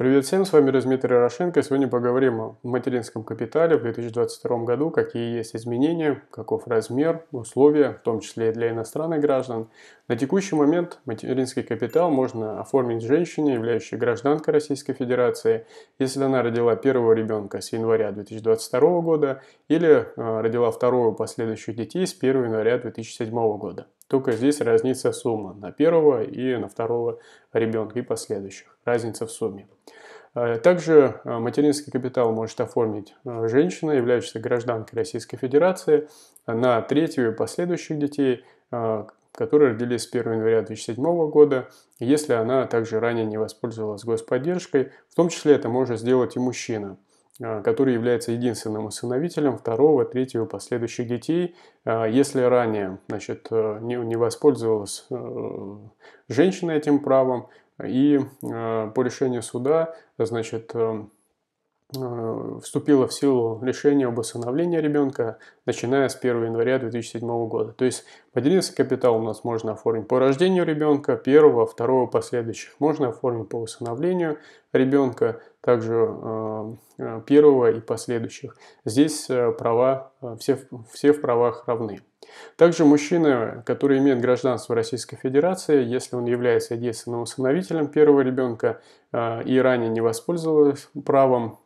Привет всем, с вами Размитрий Ярошенко. Сегодня поговорим о материнском капитале в 2022 году, какие есть изменения, каков размер, условия, в том числе и для иностранных граждан. На текущий момент материнский капитал можно оформить женщине, являющей гражданкой Российской Федерации, если она родила первого ребенка с января 2022 года или э, родила второго последующих детей с 1 января 2007 года. Только здесь разница сумма на первого и на второго ребенка и последующих. Разница в сумме. Э, также э, материнский капитал может оформить э, женщина, являющаяся гражданкой Российской Федерации, на третью и последующих детей, которые родились с 1 января 2007 года, если она также ранее не воспользовалась господдержкой. В том числе это может сделать и мужчина – а, который является единственным усыновителем второго, третьего последующих детей. А, если ранее значит, э, не, не воспользовалась э, женщина этим правом, и э, по решению суда значит, Э, вступило в силу решение об усыновлении ребенка, начиная с 1 января 2007 года. То есть материнский капитал у нас можно оформить по рождению ребенка, первого, второго последующих. Можно оформить по усыновлению ребенка, также э, э, первого и последующих. Здесь права, все, все в правах равны. Также мужчина, который имеет гражданство Российской Федерации, если он является единственным усыновителем первого ребенка э, и ранее не воспользовался правом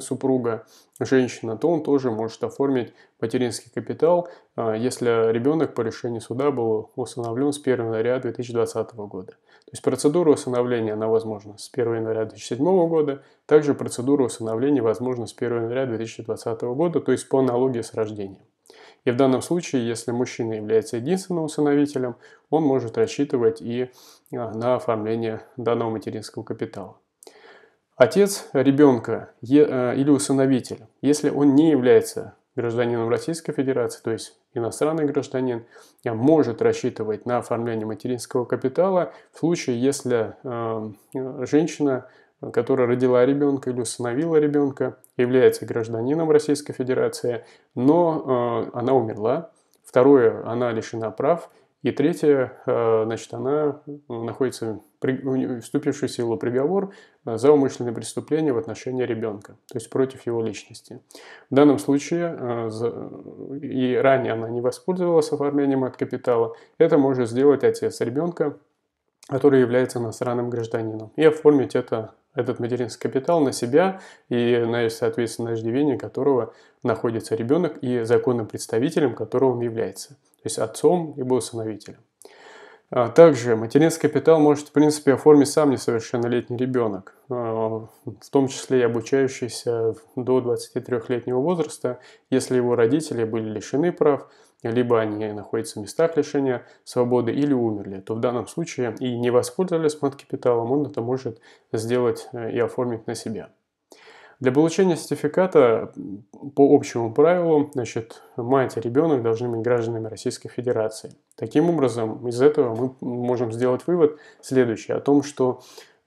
супруга женщина, то он тоже может оформить материнский капитал, э, если ребенок по решению суда был усыновлен с 1 января 2020 года. То есть процедура усыновления, она возможна с 1 января 2007 года, также процедура усыновления возможна с 1 января 2020 года, то есть по аналогии с рождением. И в данном случае, если мужчина является единственным усыновителем, он может рассчитывать и а, на оформление данного материнского капитала. Отец ребенка э, или усыновитель, если он не является гражданином Российской Федерации, то есть иностранный гражданин, э, может рассчитывать на оформление материнского капитала в случае, если эм, э, женщина которая родила ребенка или усыновила ребенка, является гражданином Российской Федерации, но э, она умерла. Второе, она лишена прав. И третье, э, значит, она находится, вступивший в силу приговор э, за умышленное преступление в отношении ребенка, то есть против его личности. В данном случае, и ранее она не воспользовалась оформлением от капитала, это может сделать отец ребенка, который является иностранным гражданином, и оформить это, этот материнский капитал на себя и, на, соответственно, иждивение которого находится ребенок и законным представителем которого он является, то есть отцом либо усыновителем. А, также материнский капитал может, в принципе, оформить сам несовершеннолетний ребенок, а, в том числе и обучающийся до 23-летнего возраста, если его родители были лишены прав – либо они находятся в местах лишения свободы или умерли, то в данном случае и не воспользовались мат-капиталом, он это может сделать э, и оформить на себя. Для получения сертификата по общему правилу, значит, мать и ребенок должны быть гражданами Российской Федерации. Таким образом, из этого мы можем сделать вывод следующий, о том, что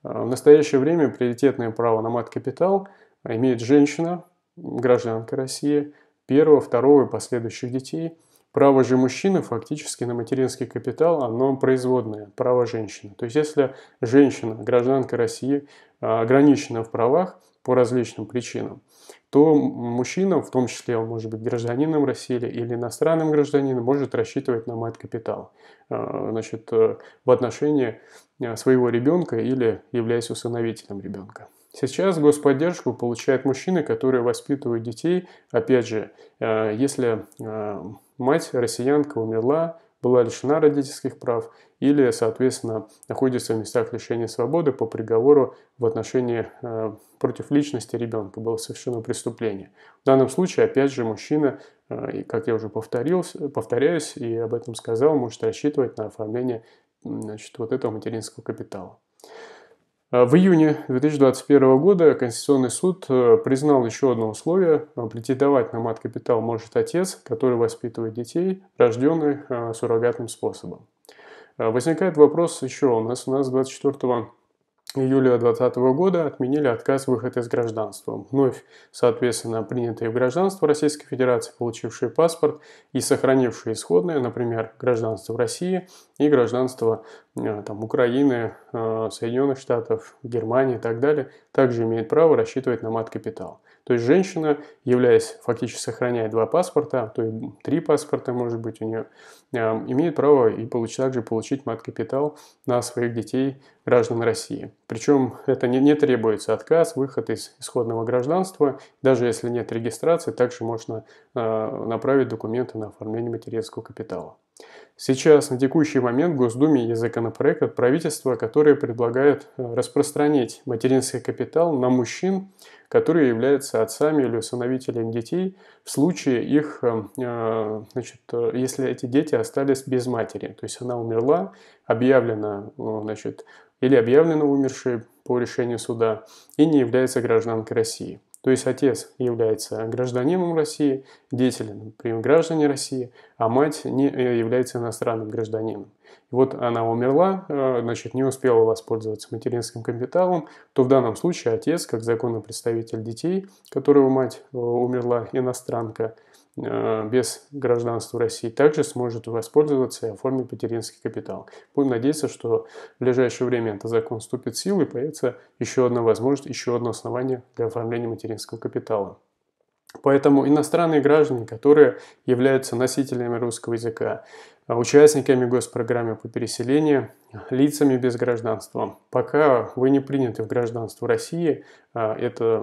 э, в настоящее время приоритетное право на мат-капитал имеет женщина, гражданка России, первого, второго и последующих детей – Право же мужчины фактически на материнский капитал, оно производное, право женщины. То есть если женщина, гражданка России, а, ограничена в правах по различным причинам, то мужчина, в том числе он может быть гражданином России или иностранным гражданином, может рассчитывать на мат капитал а, значит, э, в отношении а, своего ребенка или являясь усыновителем ребенка. Сейчас господдержку получают мужчины, которые воспитывают детей. Опять же, э, если э, мать россиянка умерла, была лишена родительских прав или, соответственно, находится в местах лишения свободы по приговору в отношении э, против личности ребенка было совершено преступление. В данном случае, опять же, мужчина, э, как я уже повторил, повторяюсь и об этом сказал, может рассчитывать на оформление значит, вот этого материнского капитала. А в июне 2021 года Конституционный суд э, признал еще одно условие. Э, претендовать на мат-капитал может отец, который воспитывает детей, рожденный э, суррогатным способом. Возникает вопрос еще у нас. У нас 24 июля 2020 года отменили отказ выхода из гражданства. Вновь, соответственно, принятые в гражданство Российской Федерации, получившие паспорт и сохранившие исходное, например, гражданство России и гражданство Э, там, Украины, э, Соединенных Штатов, Германии и так далее, также имеет право рассчитывать на мат-капитал. То есть женщина, являясь фактически сохраняя два паспорта, то есть три паспорта, может быть, у нее, э, имеет право и получ, также получить мат-капитал на своих детей, граждан России. Причем это не, не требуется отказ, выход из исходного гражданства. Даже если нет регистрации, также можно э, направить документы на оформление материнского капитала. Сейчас, на текущий момент, в Госдуме есть законопроект от правительства, который предлагает э, распространить материнский капитал на мужчин, которые являются отцами или усыновителями детей, в случае их, э, э, значит, если эти дети остались без матери, то есть она умерла, объявлена, значит, или объявлена умершей по решению суда и не является гражданкой России – то есть отец является гражданином России, деятелем при граждане России, а мать не э, является иностранным гражданином. И вот она умерла, э, значит, не успела воспользоваться материнским капиталом, то в данном случае отец, как законный представитель детей, которого мать э, умерла, иностранка, Э, без гражданства России также сможет воспользоваться и оформить материнский капитал. Будем надеяться, что в ближайшее время этот закон вступит в силу и появится еще одна возможность, еще одно основание для оформления материнского капитала. Поэтому иностранные граждане, которые являются носителями русского языка, э, участниками госпрограммы по переселению, лицами без гражданства. Пока вы не приняты в гражданство России, э, это,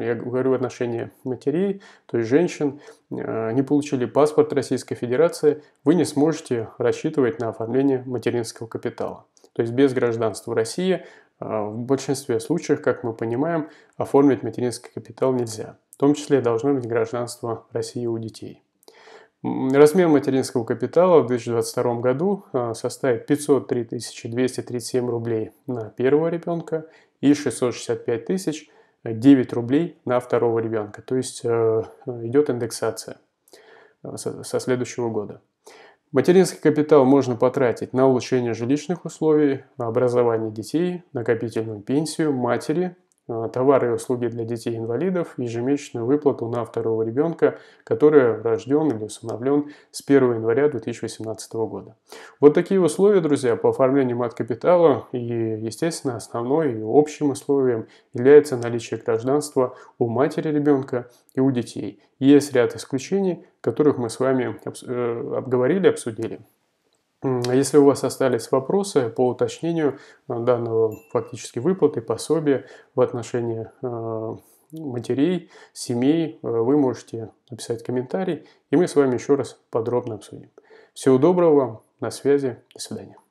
я говорю в отношении матерей, то есть женщин, э, не получили паспорт Российской Федерации, вы не сможете рассчитывать на оформление материнского капитала. То есть без гражданства России в большинстве случаев, как мы понимаем, оформить материнский капитал нельзя в том числе должно быть гражданство России у детей. Размер материнского капитала в 2022 году а, составит 503 237 рублей на первого ребенка и 665 тысяч 9 э, рублей на второго ребенка. То есть э, идет индексация э, со следующего года. Материнский капитал можно потратить на улучшение жилищных условий, образование детей, накопительную пенсию матери а, товары и услуги для детей-инвалидов, ежемесячную выплату на второго ребенка, который рожден или усыновлен с 1 января 2018 года. Вот такие условия, друзья, по оформлению мат-капитала и, естественно, основной и общим условием является наличие гражданства у матери ребенка и у детей. Есть ряд исключений, которых мы с вами э, обговорили, обсудили. Если у вас остались вопросы по уточнению э, данного фактически выплаты, пособия в отношении э, матерей, семей, э, вы можете написать комментарий, и мы с вами еще раз подробно обсудим. Всего доброго, вам, на связи, до свидания.